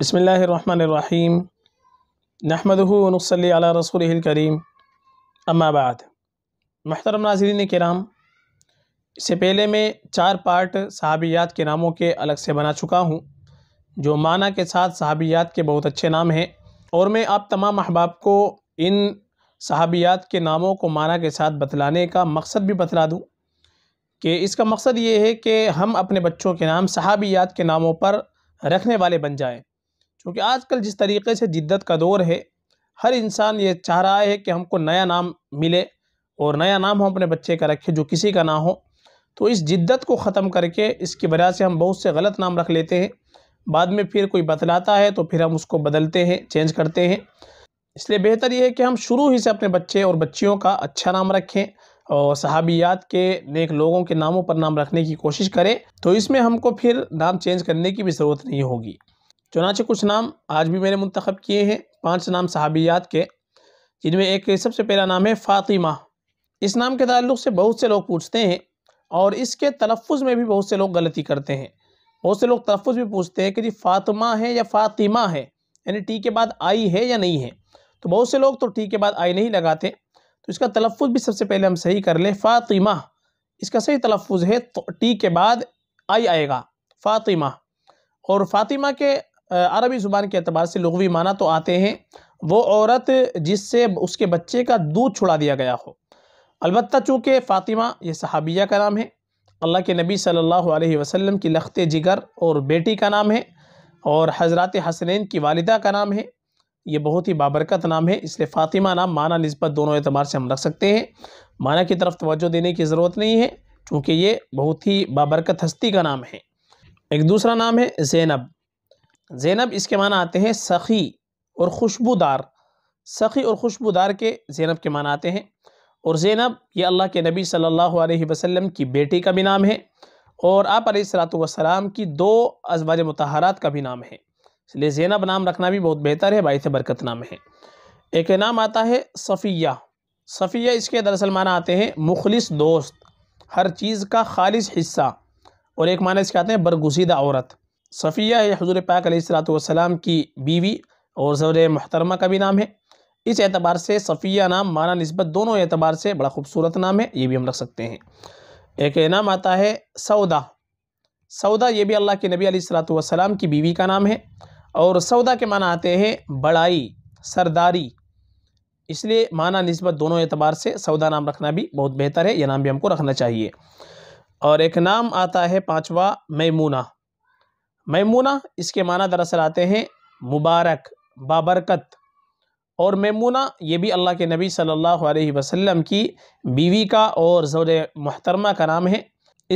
बसमीम नहमदनसली अला रसूल करीम अम्माबाद महतरम नाजरीन के नाम इससे पहले मैं चार पार्ट सहाबियात के नामों के अलग से बना चुका हूँ जो माना के साथ सहाबियात के बहुत अच्छे नाम हैं और मैं आप तमाम अहबाब को इन सहाबियात के नामों को माना के साथ बतलाने का मकसद भी बतला दूँ कि इसका मकसद ये है कि हम अपने बच्चों के नाम सहाबियात के नामों पर रखने वाले बन जाएँ क्योंकि आजकल जिस तरीके से जिद्दत का दौर है हर इंसान ये चाह रहा है कि हमको नया नाम मिले और नया नाम हम अपने बच्चे का रखें जो किसी का ना हो तो इस जिद्दत को ख़त्म करके इसकी वजह से हम बहुत से गलत नाम रख लेते हैं बाद में फिर कोई बतलाता है तो फिर हम उसको बदलते हैं चेंज करते हैं इसलिए बेहतर ये है कि हम शुरू ही से अपने बच्चे और बच्चियों का अच्छा नाम रखें और सहाबियात के नेक लोगों के नामों पर नाम रखने की कोशिश करें तो इसमें हमको फिर नाम चेंज करने की भी ज़रूरत नहीं होगी चुनाचे कुछ नाम आज भी मैंने मंतखब किए हैं पाँच नाम सहाबियात के जिनमें एक सबसे पहला नाम है फ़ातिमा इस नाम के ताल्लुक से बहुत से लोग पूछते हैं और इसके तलफ़ में भी बहुत से लोग गलती करते हैं बहुत से लोग तलफ़ भी पूछते हैं कि जी फ़ातिमा है या फ़ातिमा है यानी टी के बाद आई है या नहीं है तो बहुत से लोग तो टी के बाद आई नहीं लगाते तो इसका तलफ़ भी सबसे पहले हम सही कर लें फ़ातिमा इसका सही तलफ़ है तो टी के बाद आई आएगा फ़ातिमा और फ़ातिमा के अरबी ज़ुबान के अतबार से लगवी माना तो आते हैं वो औरत जिससे उसके बच्चे का दूध छुड़ा दिया गया हो अलबत् चूँकि फ़ातिमा ये सहाबिया का नाम है अल्लाह के नबी सल्लल्लाहु अलैहि वसल्लम की लखते जिगर और बेटी का नाम है और हजरत हसनैन की वालिदा का नाम है ये बहुत ही बाबरकत नाम है इसलिए फ़ातिमा नाम माना नस्बत दोनों एतबार से हम रख सकते हैं माना की तरफ तोज्जो देने की ज़रूरत नहीं है चूँकि ये बहुत ही बाबरकत हस्ती का नाम है एक दूसरा नाम है जैनब ज़ैनब इसके माना आते हैं सखी और खुशबूदार सखी और खुशबूदार के ज़ैनब के माना आते हैं और ज़ैनब ये अल्लाह के नबी सल्लल्लाहु अलैहि वसल्लम की बेटी का भी नाम है और आप सलाम की दो अजवाज मतहरात का भी नाम है इसलिए ज़ैनब नाम रखना भी बहुत बेहतर है बायस बरकत नाम है एक नाम आता है सफ़िया सफ़िया इसके दरअसल माना आते हैं मुखलिस दोस्त हर चीज़ का खालिश हिस्सा और एक माना इसके आते हैं बरगुजीदा औरत सफ़िया हजूर पाक सलाम की बीवी और ज़वर महतरमा का भी नाम है इस एतबार से सफ़िया नाम माना नस्बत दोनों एतबार से बड़ा खूबसूरत नाम है ये भी हम रख सकते हैं एक नाम आता है सौदा सौदा ये भी अल्लाह के नबी सलाम की बीवी का नाम है और सौदा के माना आते हैं बड़ाई सरदारी इसलिए माना नस्बत दोनों एतबार से सौदा नाम रखना भी बहुत बेहतर है यह नाम भी हमको रखना चाहिए और एक नाम आता है पाँचवा मैमूना मैमूना इसके माना दरअसल आते हैं मुबारक बाबरकत और मेमूना ये भी अल्लाह के नबी सल्लल्लाहु अलैहि वसल्लम की बीवी का और ज़ौर महतरमा का नाम है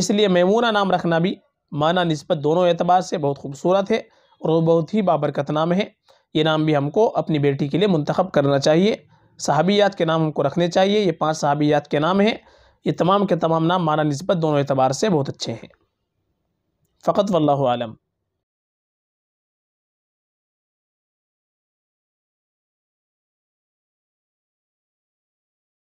इसलिए मेमूना नाम रखना भी माना नस्बत दोनों एतबार से बहुत खूबसूरत है और वो बहुत ही बाबरकत नाम है ये नाम भी हमको अपनी बेटी के लिए मंतखब करना चाहिए सहाबियात के नाम हमको रखने चाहिए ये पाँच सहाबियात के नाम हैं ये तमाम के तमाम नाम माना नस्बत दोनों एतबार से बहुत अच्छे हैं फ़कत वल्लम